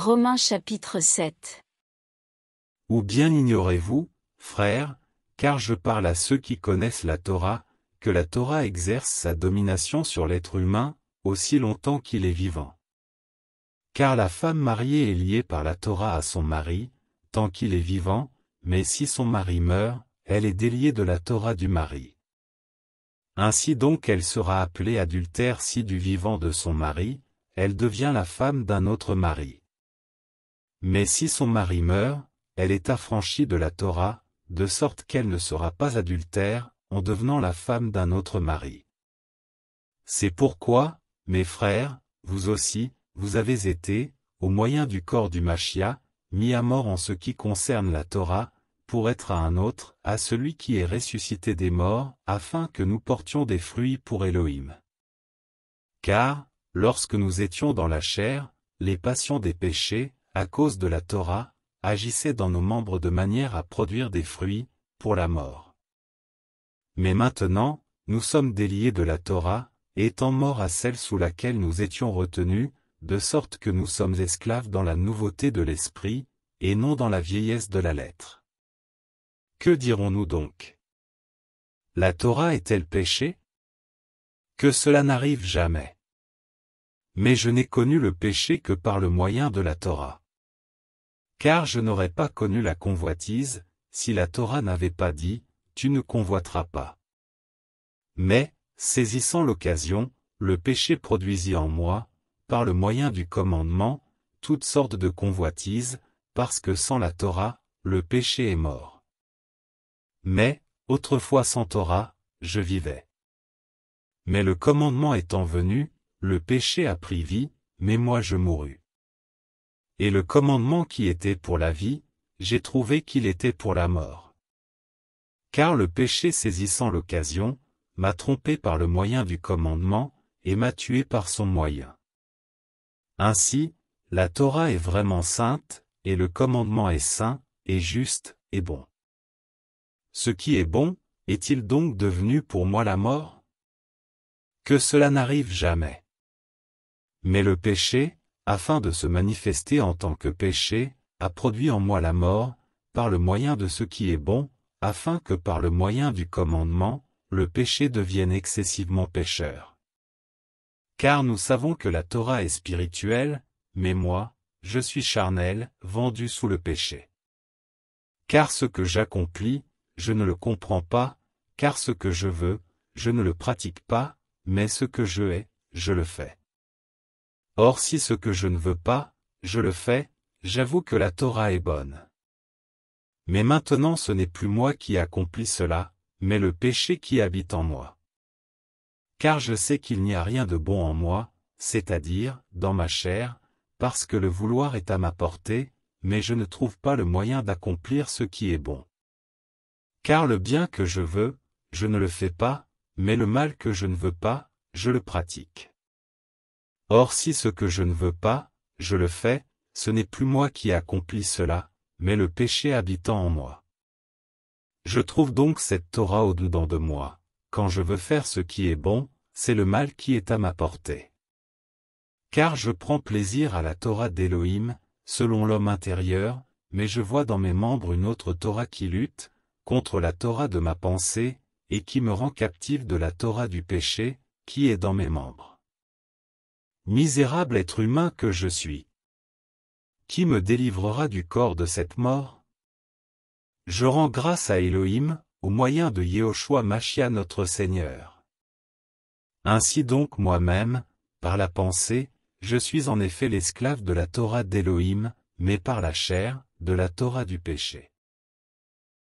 Romains chapitre 7 Ou bien ignorez-vous, frères, car je parle à ceux qui connaissent la Torah, que la Torah exerce sa domination sur l'être humain, aussi longtemps qu'il est vivant. Car la femme mariée est liée par la Torah à son mari, tant qu'il est vivant, mais si son mari meurt, elle est déliée de la Torah du mari. Ainsi donc elle sera appelée adultère si du vivant de son mari, elle devient la femme d'un autre mari. Mais si son mari meurt, elle est affranchie de la Torah, de sorte qu'elle ne sera pas adultère, en devenant la femme d'un autre mari. C'est pourquoi, mes frères, vous aussi, vous avez été, au moyen du corps du Machia, mis à mort en ce qui concerne la Torah, pour être à un autre, à celui qui est ressuscité des morts, afin que nous portions des fruits pour Elohim. Car, lorsque nous étions dans la chair, les passions des péchés, à cause de la Torah, agissait dans nos membres de manière à produire des fruits, pour la mort. Mais maintenant, nous sommes déliés de la Torah, étant morts à celle sous laquelle nous étions retenus, de sorte que nous sommes esclaves dans la nouveauté de l'esprit, et non dans la vieillesse de la lettre. Que dirons-nous donc La Torah est-elle péchée Que cela n'arrive jamais mais je n'ai connu le péché que par le moyen de la Torah. Car je n'aurais pas connu la convoitise, si la Torah n'avait pas dit, tu ne convoiteras pas. Mais, saisissant l'occasion, le péché produisit en moi, par le moyen du commandement, toutes sortes de convoitises, parce que sans la Torah, le péché est mort. Mais, autrefois sans Torah, je vivais. Mais le commandement étant venu, le péché a pris vie, mais moi je mourus. Et le commandement qui était pour la vie, j'ai trouvé qu'il était pour la mort. Car le péché saisissant l'occasion, m'a trompé par le moyen du commandement, et m'a tué par son moyen. Ainsi, la Torah est vraiment sainte, et le commandement est saint, et juste, et bon. Ce qui est bon, est-il donc devenu pour moi la mort Que cela n'arrive jamais. Mais le péché, afin de se manifester en tant que péché, a produit en moi la mort, par le moyen de ce qui est bon, afin que par le moyen du commandement, le péché devienne excessivement pécheur. Car nous savons que la Torah est spirituelle, mais moi, je suis charnel, vendu sous le péché. Car ce que j'accomplis, je ne le comprends pas, car ce que je veux, je ne le pratique pas, mais ce que je hais, je le fais. Or si ce que je ne veux pas, je le fais, j'avoue que la Torah est bonne. Mais maintenant ce n'est plus moi qui accomplis cela, mais le péché qui habite en moi. Car je sais qu'il n'y a rien de bon en moi, c'est-à-dire, dans ma chair, parce que le vouloir est à ma portée, mais je ne trouve pas le moyen d'accomplir ce qui est bon. Car le bien que je veux, je ne le fais pas, mais le mal que je ne veux pas, je le pratique. Or si ce que je ne veux pas, je le fais, ce n'est plus moi qui accomplis cela, mais le péché habitant en moi. Je trouve donc cette Torah au-dedans de moi. Quand je veux faire ce qui est bon, c'est le mal qui est à ma portée. Car je prends plaisir à la Torah d'Élohim, selon l'homme intérieur, mais je vois dans mes membres une autre Torah qui lutte, contre la Torah de ma pensée, et qui me rend captive de la Torah du péché, qui est dans mes membres. Misérable être humain que je suis. Qui me délivrera du corps de cette mort Je rends grâce à Elohim, au moyen de Yehoshua Machia notre Seigneur. Ainsi donc moi-même, par la pensée, je suis en effet l'esclave de la Torah d'Elohim, mais par la chair, de la Torah du péché.